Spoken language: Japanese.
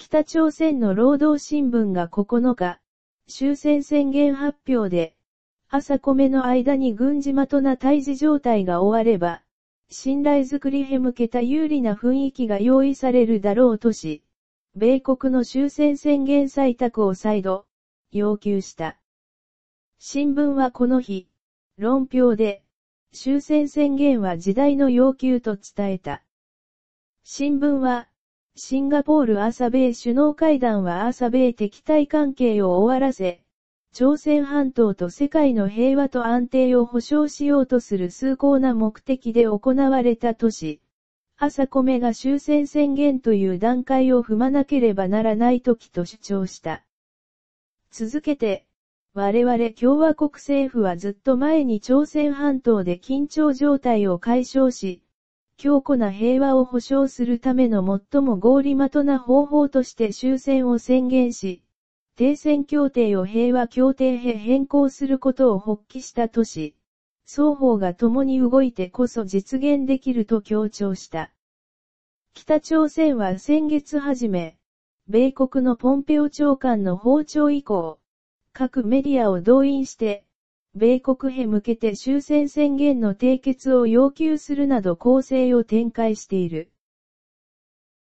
北朝鮮の労働新聞が9日、終戦宣言発表で、朝米の間に軍事まとな退治状態が終われば、信頼づくりへ向けた有利な雰囲気が用意されるだろうとし、米国の終戦宣言採択を再度、要求した。新聞はこの日、論評で、終戦宣言は時代の要求と伝えた。新聞は、シンガポール朝米首脳会談は朝米敵対関係を終わらせ、朝鮮半島と世界の平和と安定を保障しようとする崇高な目的で行われた都市。朝米が終戦宣言という段階を踏まなければならない時と主張した。続けて、我々共和国政府はずっと前に朝鮮半島で緊張状態を解消し、強固な平和を保障するための最も合理的な方法として終戦を宣言し、停戦協定を平和協定へ変更することを発揮した都市、双方が共に動いてこそ実現できると強調した。北朝鮮は先月初め、米国のポンペオ長官の訪朝以降、各メディアを動員して、米国へ向けて終戦宣言の締結を要求するなど構成を展開している。